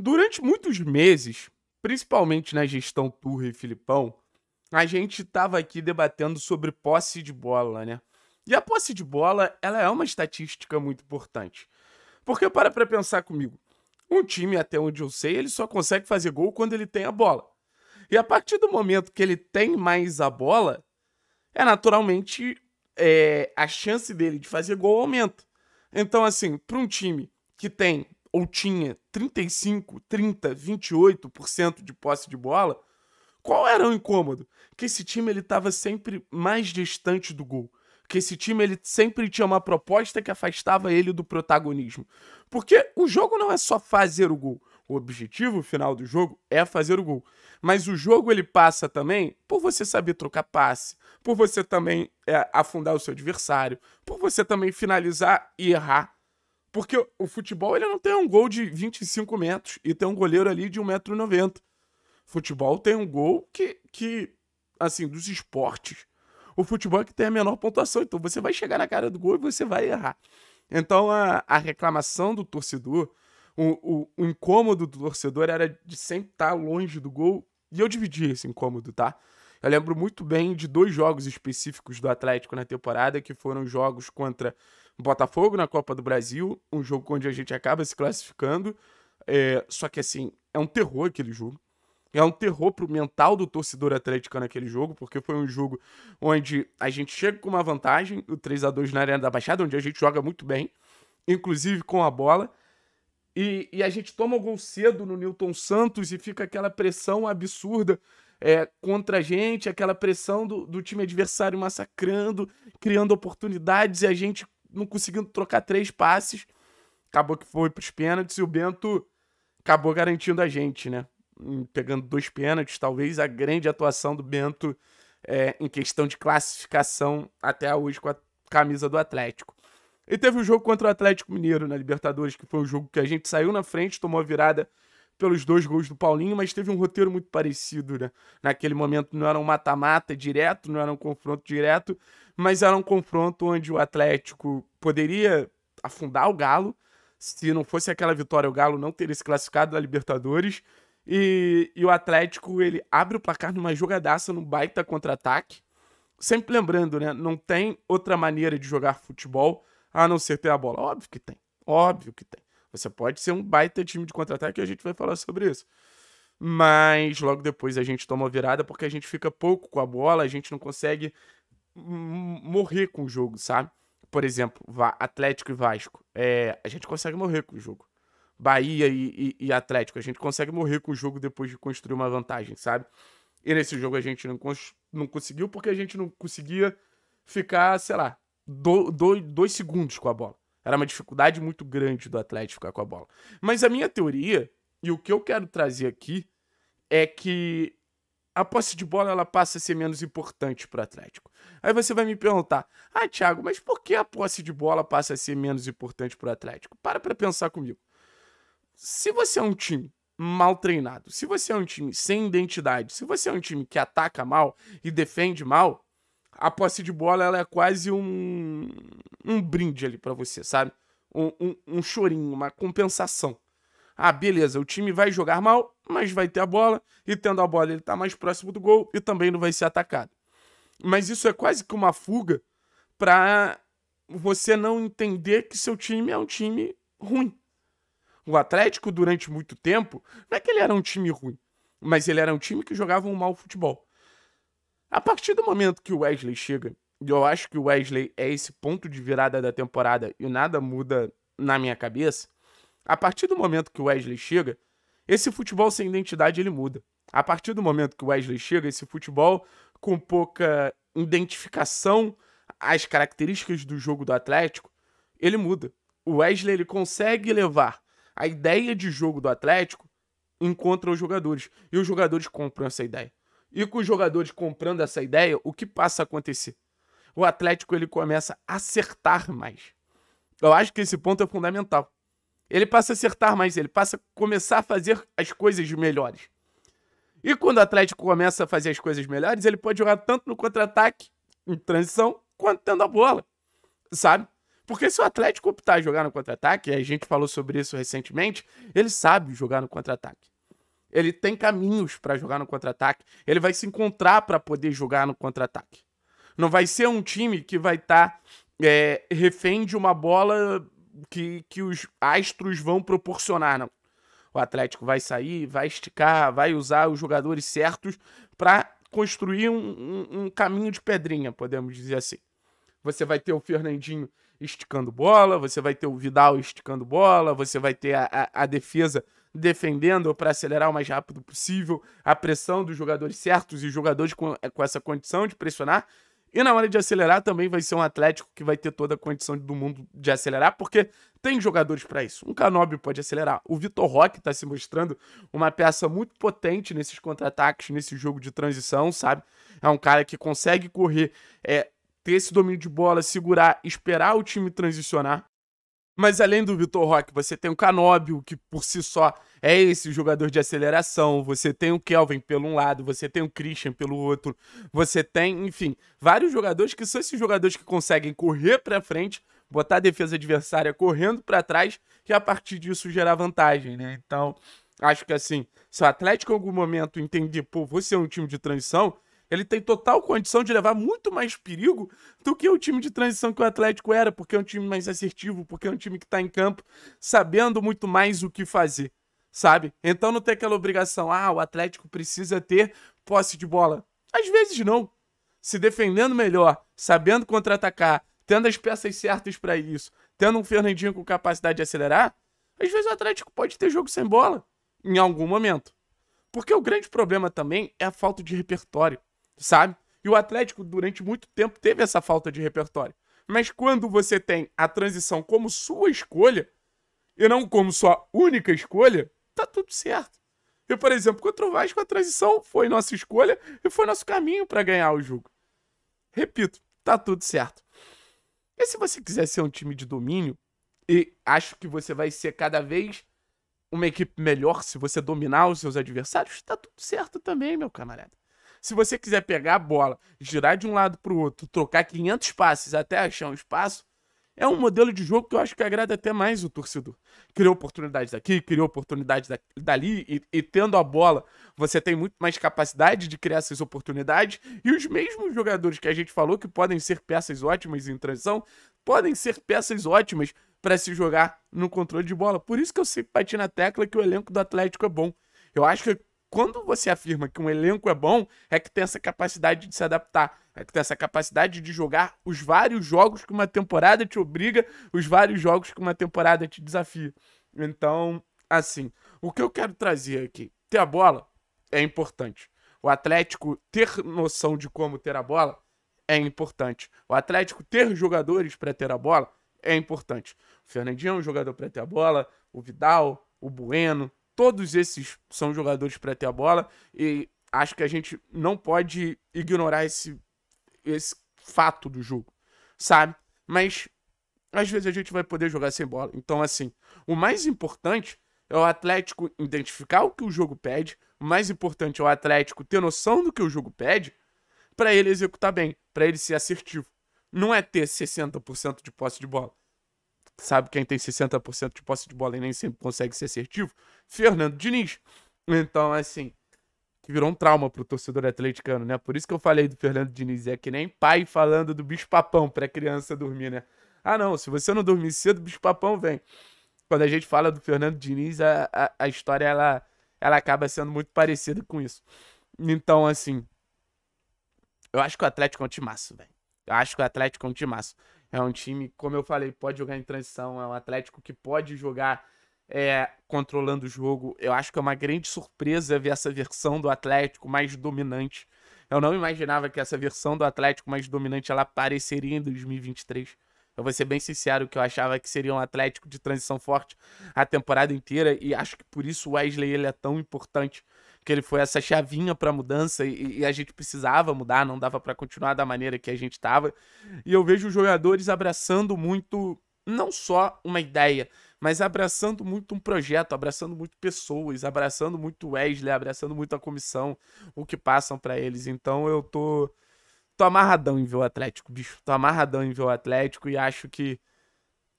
Durante muitos meses, principalmente na gestão Turra e Filipão, a gente estava aqui debatendo sobre posse de bola, né? E a posse de bola, ela é uma estatística muito importante. Porque para para pensar comigo, um time, até onde eu sei, ele só consegue fazer gol quando ele tem a bola. E a partir do momento que ele tem mais a bola, é naturalmente é, a chance dele de fazer gol aumenta. Então, assim, para um time que tem ou tinha 35, 30, 28% de posse de bola, qual era o incômodo? Que esse time ele estava sempre mais distante do gol. Que esse time ele sempre tinha uma proposta que afastava ele do protagonismo. Porque o jogo não é só fazer o gol. O objetivo final do jogo é fazer o gol. Mas o jogo ele passa também por você saber trocar passe, por você também é, afundar o seu adversário, por você também finalizar e errar. Porque o futebol ele não tem um gol de 25 metros e tem um goleiro ali de 1,90m. Futebol tem um gol que, que, assim, dos esportes, o futebol é que tem a menor pontuação. Então você vai chegar na cara do gol e você vai errar. Então a, a reclamação do torcedor, o, o, o incômodo do torcedor era de sempre estar longe do gol. E eu dividi esse incômodo, tá? Eu lembro muito bem de dois jogos específicos do Atlético na temporada, que foram jogos contra Botafogo na Copa do Brasil, um jogo onde a gente acaba se classificando. É, só que assim, é um terror aquele jogo. É um terror pro mental do torcedor atleticano naquele jogo, porque foi um jogo onde a gente chega com uma vantagem, o 3 a 2 na Arena da Baixada, onde a gente joga muito bem, inclusive com a bola. E, e a gente toma o gol cedo no Newton Santos e fica aquela pressão absurda é, contra a gente, aquela pressão do, do time adversário massacrando, criando oportunidades e a gente não conseguindo trocar três passes. Acabou que foi para os pênaltis e o Bento acabou garantindo a gente, né? Hum, pegando dois pênaltis, talvez a grande atuação do Bento é, em questão de classificação até hoje com a camisa do Atlético. E teve o um jogo contra o Atlético Mineiro na Libertadores, que foi um jogo que a gente saiu na frente, tomou a virada pelos dois gols do Paulinho, mas teve um roteiro muito parecido, né? Naquele momento não era um mata-mata direto, não era um confronto direto, mas era um confronto onde o Atlético poderia afundar o Galo. Se não fosse aquela vitória, o Galo não teria se classificado na Libertadores. E, e, o Atlético ele abre o placar numa jogadaça, num baita contra-ataque. Sempre lembrando, né? Não tem outra maneira de jogar futebol a não ser ter a bola. Óbvio que tem. Óbvio que tem. Você pode ser um baita time de contra-ataque e a gente vai falar sobre isso. Mas logo depois a gente toma virada porque a gente fica pouco com a bola, a gente não consegue morrer com o jogo, sabe? Por exemplo, Atlético e Vasco. É, a gente consegue morrer com o jogo. Bahia e, e, e Atlético, a gente consegue morrer com o jogo depois de construir uma vantagem, sabe? E nesse jogo a gente não, não conseguiu porque a gente não conseguia ficar, sei lá, do, do, dois segundos com a bola. Era uma dificuldade muito grande do Atlético ficar com a bola. Mas a minha teoria, e o que eu quero trazer aqui, é que a posse de bola ela passa a ser menos importante para o Atlético. Aí você vai me perguntar: "Ah, Thiago, mas por que a posse de bola passa a ser menos importante para o Atlético?" Para para pensar comigo. Se você é um time mal treinado, se você é um time sem identidade, se você é um time que ataca mal e defende mal, a posse de bola ela é quase um, um brinde ali para você, sabe? Um, um, um chorinho, uma compensação. Ah, beleza, o time vai jogar mal, mas vai ter a bola, e tendo a bola ele está mais próximo do gol e também não vai ser atacado. Mas isso é quase que uma fuga para você não entender que seu time é um time ruim. O Atlético, durante muito tempo, não é que ele era um time ruim, mas ele era um time que jogava um mau futebol. A partir do momento que o Wesley chega, e eu acho que o Wesley é esse ponto de virada da temporada e nada muda na minha cabeça, a partir do momento que o Wesley chega, esse futebol sem identidade ele muda. A partir do momento que o Wesley chega, esse futebol com pouca identificação às características do jogo do Atlético, ele muda. O Wesley ele consegue levar a ideia de jogo do Atlético encontra os jogadores. E os jogadores compram essa ideia. E com os jogadores comprando essa ideia, o que passa a acontecer? O Atlético ele começa a acertar mais. Eu acho que esse ponto é fundamental. Ele passa a acertar mais, ele passa a começar a fazer as coisas melhores. E quando o Atlético começa a fazer as coisas melhores, ele pode jogar tanto no contra-ataque, em transição, quanto tendo a bola. Sabe? Porque se o Atlético optar jogar no contra-ataque, a gente falou sobre isso recentemente, ele sabe jogar no contra-ataque. Ele tem caminhos para jogar no contra-ataque. Ele vai se encontrar para poder jogar no contra-ataque. Não vai ser um time que vai estar tá, é, refém de uma bola que, que os astros vão proporcionar. Não. O Atlético vai sair, vai esticar, vai usar os jogadores certos para construir um, um, um caminho de pedrinha, podemos dizer assim. Você vai ter o Fernandinho esticando bola, você vai ter o Vidal esticando bola, você vai ter a, a, a defesa defendendo para acelerar o mais rápido possível, a pressão dos jogadores certos e jogadores com, com essa condição de pressionar. E na hora de acelerar também vai ser um Atlético que vai ter toda a condição do mundo de acelerar, porque tem jogadores para isso. Um Canobi pode acelerar. O Vitor Roque está se mostrando uma peça muito potente nesses contra-ataques, nesse jogo de transição, sabe? É um cara que consegue correr, é, ter esse domínio de bola, segurar, esperar o time transicionar. Mas além do Vitor Roque, você tem o Canóbio, que por si só é esse jogador de aceleração. Você tem o Kelvin pelo um lado, você tem o Christian pelo outro. Você tem, enfim, vários jogadores que são esses jogadores que conseguem correr para frente, botar a defesa adversária correndo para trás e a partir disso gerar vantagem, né? Então, acho que assim, se o Atlético em algum momento entender, pô, você é um time de transição, ele tem total condição de levar muito mais perigo do que o time de transição que o Atlético era, porque é um time mais assertivo, porque é um time que está em campo, sabendo muito mais o que fazer, sabe? Então não tem aquela obrigação, ah, o Atlético precisa ter posse de bola. Às vezes não. Se defendendo melhor, sabendo contra-atacar, tendo as peças certas para isso, tendo um Fernandinho com capacidade de acelerar, às vezes o Atlético pode ter jogo sem bola, em algum momento. Porque o grande problema também é a falta de repertório sabe? E o Atlético, durante muito tempo, teve essa falta de repertório. Mas quando você tem a transição como sua escolha, e não como sua única escolha, tá tudo certo. E, por exemplo, contra o Vasco, a transição foi nossa escolha e foi nosso caminho para ganhar o jogo. Repito, tá tudo certo. E se você quiser ser um time de domínio, e acho que você vai ser cada vez uma equipe melhor se você dominar os seus adversários, tá tudo certo também, meu camarada. Se você quiser pegar a bola, girar de um lado para o outro, trocar 500 passes até achar um espaço, é um modelo de jogo que eu acho que agrada até mais o torcedor. Criou oportunidades aqui, criou oportunidades dali, e, e, tendo a bola, você tem muito mais capacidade de criar essas oportunidades. E os mesmos jogadores que a gente falou que podem ser peças ótimas em transição, podem ser peças ótimas para se jogar no controle de bola. Por isso que eu sempre bati na tecla que o elenco do Atlético é bom. Eu acho que quando você afirma que um elenco é bom, é que tem essa capacidade de se adaptar, é que tem essa capacidade de jogar os vários jogos que uma temporada te obriga, os vários jogos que uma temporada te desafia. Então, assim, o que eu quero trazer aqui, ter a bola é importante. O Atlético ter noção de como ter a bola é importante. O Atlético ter jogadores para ter a bola é importante. O Fernandinho é um jogador para ter a bola, o Vidal, o Bueno, Todos esses são jogadores para ter a bola e acho que a gente não pode ignorar esse, esse fato do jogo, sabe? Mas às vezes a gente vai poder jogar sem bola. Então, assim, o mais importante é o Atlético identificar o que o jogo pede, o mais importante é o Atlético ter noção do que o jogo pede para ele executar bem, para ele ser assertivo. Não é ter 60% de posse de bola sabe quem tem 60% de posse de bola e nem sempre consegue ser assertivo? Fernando Diniz. Então, assim, que virou um trauma pro torcedor atleticano, né? Por isso que eu falei do Fernando Diniz. É que nem pai falando do bicho-papão pra criança dormir, né? Ah, não, se você não dormir cedo, bicho-papão vem. Quando a gente fala do Fernando Diniz, a, a, a história ela, ela acaba sendo muito parecida com isso. Então, assim, eu acho que o Atlético é um timaço, velho. Eu acho que o Atlético é um timaço. É um time, como eu falei, pode jogar em transição, é um Atlético que pode jogar é, controlando o jogo. Eu acho que é uma grande surpresa ver essa versão do Atlético mais dominante. Eu não imaginava que essa versão do Atlético mais dominante ela apareceria em 2023. Eu vou ser bem sincero que eu achava que seria um Atlético de transição forte a temporada inteira e acho que por isso o Wesley ele é tão importante que ele foi essa chavinha para mudança e, e, a gente precisava mudar, não dava para continuar da maneira que a gente estava. E eu vejo os jogadores abraçando muito não só uma ideia, mas abraçando muito um projeto, abraçando muito pessoas, abraçando muito Wesley, abraçando muito a comissão, o que passam para eles. Então eu tô tô amarradão em ver o Atlético, bicho. Tô amarradão em ver o Atlético e acho que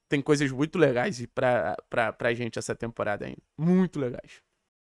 tem coisas muito legais pra, pra, pra gente essa temporada ainda. Muito legais.